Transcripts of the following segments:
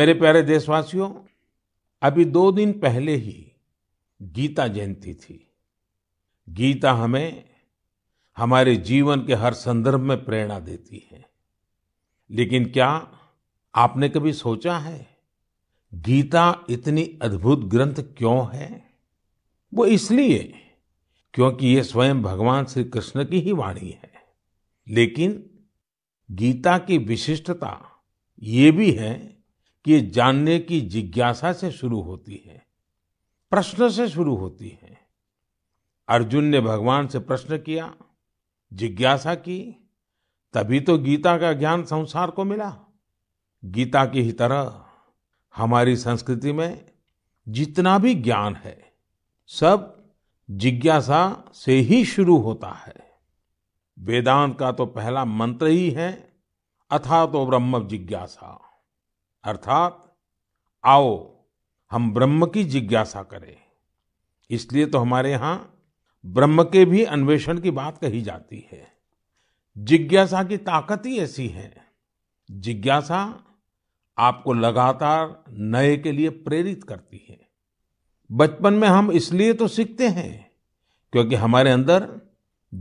मेरे प्यारे देशवासियों अभी दो दिन पहले ही गीता जयंती थी गीता हमें हमारे जीवन के हर संदर्भ में प्रेरणा देती है लेकिन क्या आपने कभी सोचा है गीता इतनी अद्भुत ग्रंथ क्यों है वो इसलिए क्योंकि ये स्वयं भगवान श्री कृष्ण की ही वाणी है लेकिन गीता की विशिष्टता ये भी है कि ये जानने की जिज्ञासा से शुरू होती है प्रश्न से शुरू होती है अर्जुन ने भगवान से प्रश्न किया जिज्ञासा की तभी तो गीता का ज्ञान संसार को मिला गीता की ही तरह हमारी संस्कृति में जितना भी ज्ञान है सब जिज्ञासा से ही शुरू होता है वेदांत का तो पहला मंत्र ही है अथा तो ब्रह्म जिज्ञासा अर्थात आओ हम ब्रह्म की जिज्ञासा करें इसलिए तो हमारे यहां ब्रह्म के भी अन्वेषण की बात कही जाती है जिज्ञासा की ताकत ही ऐसी है जिज्ञासा आपको लगातार नए के लिए प्रेरित करती है बचपन में हम इसलिए तो सीखते हैं क्योंकि हमारे अंदर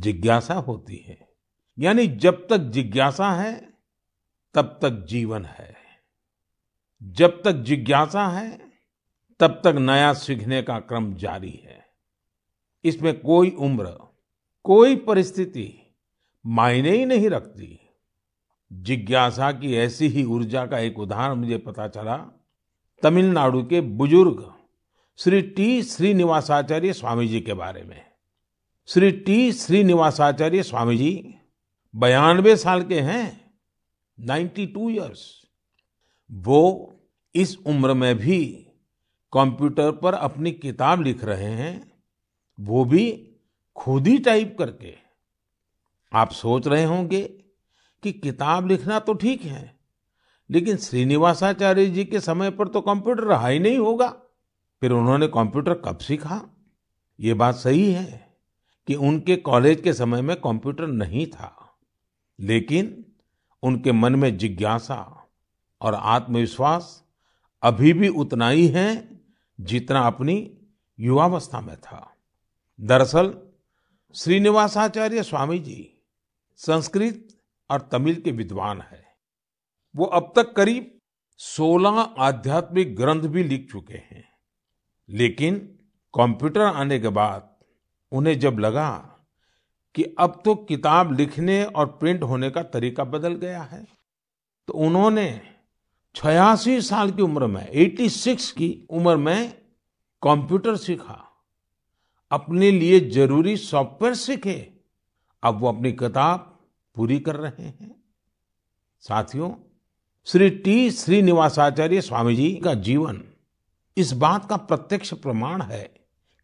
जिज्ञासा होती है यानी जब तक जिज्ञासा है तब तक जीवन है जब तक जिज्ञासा है तब तक नया सीखने का क्रम जारी है इसमें कोई उम्र कोई परिस्थिति मायने ही नहीं रखती जिज्ञासा की ऐसी ही ऊर्जा का एक उदाहरण मुझे पता चला तमिलनाडु के बुजुर्ग श्री टी श्रीनिवासाचार्य स्वामी जी के बारे में श्री टी श्रीनिवासाचार्य स्वामी जी बयानवे साल के हैं 92 टू ईयर्स वो इस उम्र में भी कंप्यूटर पर अपनी किताब लिख रहे हैं वो भी खुद ही टाइप करके आप सोच रहे होंगे कि किताब लिखना तो ठीक है लेकिन श्रीनिवासाचार्य जी के समय पर तो कंप्यूटर रहा ही नहीं होगा फिर उन्होंने कंप्यूटर कब सीखा ये बात सही है कि उनके कॉलेज के समय में कंप्यूटर नहीं था लेकिन उनके मन में जिज्ञासा और आत्मविश्वास अभी भी उतना ही है जितना अपनी युवावस्था में था दरअसल श्रीनिवासाचार्य स्वामी जी संस्कृत और तमिल के विद्वान है वो अब तक करीब 16 आध्यात्मिक ग्रंथ भी लिख चुके हैं लेकिन कंप्यूटर आने के बाद उन्हें जब लगा कि अब तो किताब लिखने और प्रिंट होने का तरीका बदल गया है तो उन्होंने छियासी साल की उम्र में 86 की उम्र में कंप्यूटर सीखा अपने लिए जरूरी सॉफ्टवेयर सीखे अब वो अपनी किताब पूरी कर रहे हैं साथियों श्री टी श्रीनिवासाचार्य स्वामी जी का जीवन इस बात का प्रत्यक्ष प्रमाण है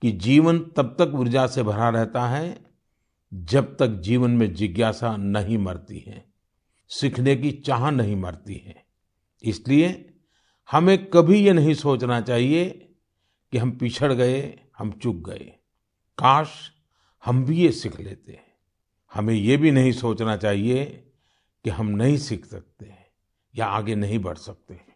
कि जीवन तब तक ऊर्जा से भरा रहता है जब तक जीवन में जिज्ञासा नहीं मरती है सीखने की चाह नहीं मरती है इसलिए हमें कभी ये नहीं सोचना चाहिए कि हम पिछड़ गए हम चुक गए काश हम भी ये सीख लेते हमें ये भी नहीं सोचना चाहिए कि हम नहीं सीख सकते या आगे नहीं बढ़ सकते